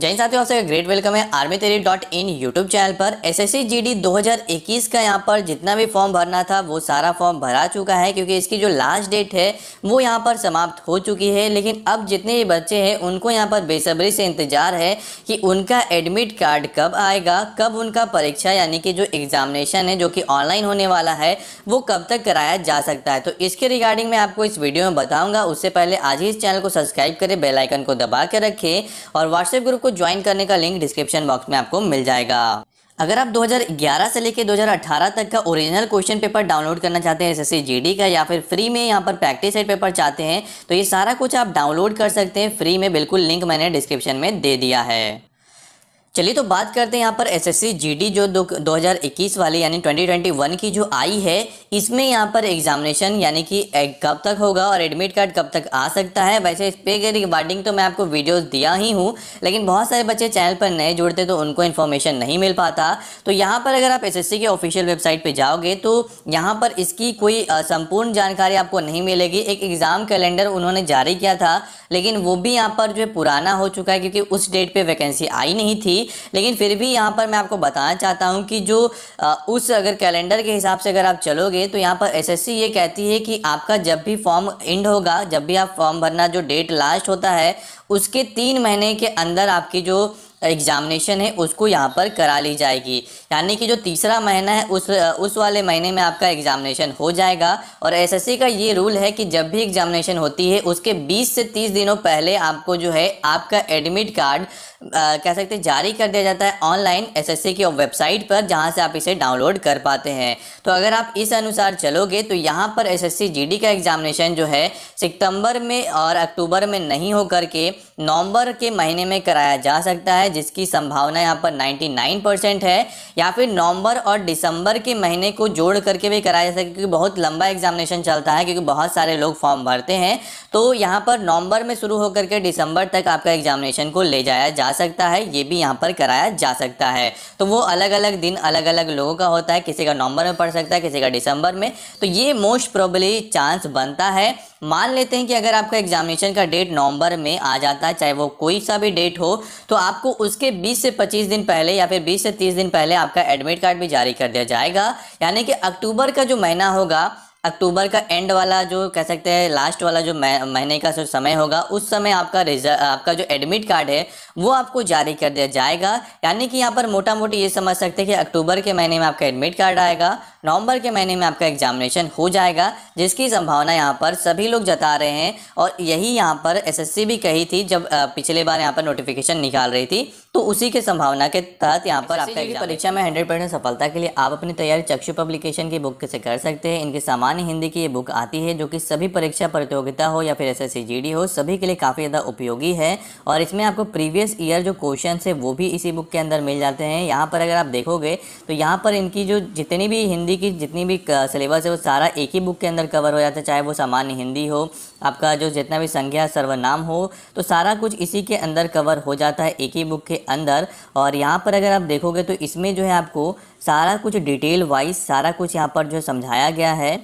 जैन साथियों आप great welcome है आर्मी तेरी डॉट इन यूट्यूब चैनल पर S S C G D दो हज़ार इक्कीस का यहाँ पर जितना भी फॉर्म भरना था वो सारा फॉर्म भरा चुका है क्योंकि इसकी जो लास्ट डेट है वो यहाँ पर समाप्त हो चुकी है लेकिन अब जितने भी बच्चे हैं उनको यहाँ पर बेसब्री से इंतजार है कि उनका एडमिट कार्ड कब आएगा कब उनका परीक्षा यानी कि जो एग्जामिनेशन है जो कि ऑनलाइन होने वाला है वो कब तक कराया जा सकता है तो इसके रिगार्डिंग मैं आपको इस वीडियो में बताऊँगा उससे पहले आज ही इस चैनल को सब्सक्राइब करें बेलाइकन को दबा के रखें और व्हाट्सएप ग्रुप को ज्वाइन करने का लिंक डिस्क्रिप्शन बॉक्स में आपको मिल जाएगा अगर आप 2011 से लेकर 2018 तक का ओरिजिनल क्वेश्चन पेपर डाउनलोड करना चाहते हैं एस एस का या फिर फ्री में यहाँ पर प्रैक्टिस सेट पेपर चाहते हैं तो ये सारा कुछ आप डाउनलोड कर सकते हैं फ्री में बिल्कुल लिंक मैंने डिस्क्रिप्शन में दे दिया है चलिए तो बात करते हैं यहाँ पर एसएससी जीडी जो दो 2021 वाली यानी 2021 की जो आई है इसमें यहाँ पर एग्जामिनेशन यानी कि कब तक होगा और एडमिट कार्ड कब तक आ सकता है वैसे इस पे रिगार्डिंग तो मैं आपको वीडियोस दिया ही हूँ लेकिन बहुत सारे बच्चे चैनल पर नए जुड़ते तो उनको इन्फॉर्मेशन नहीं मिल पाता तो यहाँ पर अगर आप एस के ऑफिशियल वेबसाइट पर जाओगे तो यहाँ पर इसकी कोई संपूर्ण जानकारी आपको नहीं मिलेगी एक एग्ज़ाम कैलेंडर उन्होंने जारी किया था लेकिन वो भी यहाँ पर जो है पुराना हो चुका है क्योंकि उस डेट पर वैकेंसी आई नहीं थी होगी लेकिन फिर भी यहाँ पर मैं आपको बताना चाहता हूँ कि जो उस अगर कैलेंडर के हिसाब से अगर आप चलोगे तो यहाँ पर एसएससी ये कहती है कि आपका जब भी फॉर्म एंड होगा जब भी आप फॉर्म भरना जो डेट लास्ट होता है उसके तीन महीने के अंदर आपकी जो एग्जामिनेशन है उसको यहाँ पर करा ली जाएगी यानी कि जो तीसरा महीना है उस उस वाले महीने में आपका एग्जामिनेशन हो जाएगा और एसएससी का ये रूल है कि जब भी एग्जामिनेशन होती है उसके 20 से 30 दिनों पहले आपको जो है आपका एडमिट कार्ड आ, कह सकते हैं जारी कर दिया जाता है ऑनलाइन एसएससी की वेबसाइट पर जहाँ से आप इसे डाउनलोड कर पाते हैं तो अगर आप इस अनुसार चलोगे तो यहाँ पर जी डी का एग्जामिनेशन जो है सितंबर में और अक्टूबर में नहीं होकर के नवंबर के महीने में कराया जा सकता है जिसकी संभावना यहाँ पर 99 परसेंट है या फिर नवंबर और दिसंबर के महीने को जोड़ करके भी कराया जा सकता है क्योंकि बहुत लंबा एग्जामिनेशन चलता है क्योंकि बहुत सारे लोग फॉर्म भरते हैं तो यहाँ पर नवंबर में शुरू होकर के दिसंबर तक आपका एग्जामिनेशन को ले जाया जा सकता है ये भी यहाँ पर कराया जा सकता है तो वो अलग अलग दिन अलग अलग लोगों का होता है किसी का नवंबर में पड़ सकता है किसी का दिसंबर में तो ये मोस्ट प्रोबली चांस बनता है मान लेते हैं कि अगर आपका एग्जामिनेशन का डेट नवंबर में आ जाता है चाहे वो कोई सा भी डेट हो तो आपको उसके 20 से 25 दिन पहले या फिर 20 से 30 दिन पहले आपका एडमिट कार्ड भी जारी कर दिया जाएगा यानी कि अक्टूबर का जो महीना होगा अक्टूबर का एंड वाला जो कह सकते हैं लास्ट वाला जो महीने का जो समय होगा उस समय आपका रिजल्ट आपका जो एडमिट कार्ड है वो आपको जारी कर दिया जाएगा यानी कि यहाँ पर मोटा मोटी ये समझ सकते हैं कि अक्टूबर के महीने में आपका एडमिट कार्ड आएगा नवंबर के महीने में आपका एग्जामिनेशन हो जाएगा जिसकी संभावना यहाँ पर सभी लोग जता रहे हैं और यही यहाँ पर एसएससी भी कही थी जब पिछले बार यहाँ पर नोटिफिकेशन निकाल रही थी तो उसी के संभावना के तहत यहाँ पर आपका परीक्षा में हंड्रेड परसेंट सफलता के लिए आप अपनी तैयारी चक्षु पब्लिकेशन की बुक से कर सकते हैं इनकी सामान्य हिंदी की ये बुक आती है जो कि सभी परीक्षा प्रतियोगिता हो या फिर एस एस हो सभी के लिए काफ़ी ज़्यादा उपयोगी है और इसमें आपको प्रीवियस ईयर जो क्वेश्चन है वो भी इसी बुक के अंदर मिल जाते हैं यहाँ पर अगर आप देखोगे तो यहाँ पर इनकी जो जितनी भी हिंदी हिंदी की जितनी भी सिलेबस है वो सारा एक ही बुक के अंदर कवर हो जाता है चाहे वो सामान्य हिंदी हो आपका जो जितना भी संज्ञा सर्वनाम हो तो सारा कुछ इसी के अंदर कवर हो जाता है एक ही बुक के अंदर और यहाँ पर अगर आप देखोगे तो इसमें जो है आपको सारा कुछ डिटेल वाइज सारा कुछ यहाँ पर जो समझाया गया है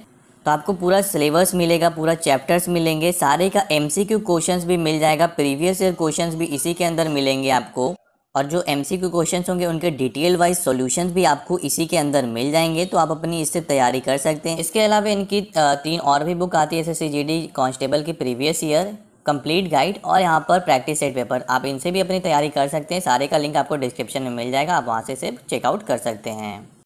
तो आपको पूरा सिलेबस मिलेगा पूरा चैप्टर्स मिलेंगे सारे का एमसीक्यू क्वेश्चंस भी मिल जाएगा प्रीवियस ईयर क्वेश्चंस भी इसी के अंदर मिलेंगे आपको और जो एम सी क्वेश्चन होंगे उनके डिटेल वाइज सोल्यूशन भी आपको इसी के अंदर मिल जाएंगे तो आप अपनी इससे तैयारी कर सकते हैं इसके अलावा इनकी तीन और भी बुक आती है S C G D constable की प्रीवियस ईयर कंप्लीट गाइड और यहाँ पर प्रैक्टिस सेट पेपर आप इनसे भी अपनी तैयारी कर सकते हैं सारे का लिंक आपको डिस्क्रिप्शन में मिल जाएगा आप वहाँ से सिर्फ चेकआउट कर सकते हैं